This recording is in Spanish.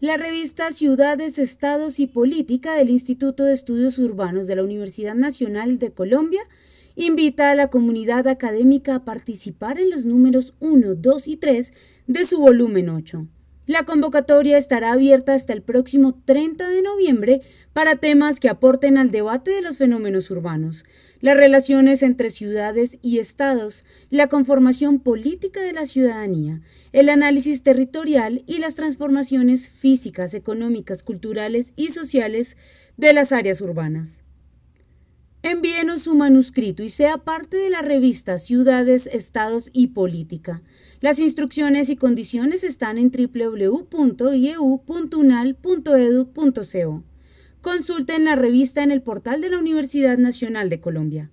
La revista Ciudades, Estados y Política del Instituto de Estudios Urbanos de la Universidad Nacional de Colombia invita a la comunidad académica a participar en los números 1, 2 y 3 de su volumen 8. La convocatoria estará abierta hasta el próximo 30 de noviembre para temas que aporten al debate de los fenómenos urbanos, las relaciones entre ciudades y estados, la conformación política de la ciudadanía, el análisis territorial y las transformaciones físicas, económicas, culturales y sociales de las áreas urbanas. Envíenos su manuscrito y sea parte de la revista Ciudades, Estados y Política. Las instrucciones y condiciones están en www.ieu.unal.edu.co. Consulten la revista en el portal de la Universidad Nacional de Colombia.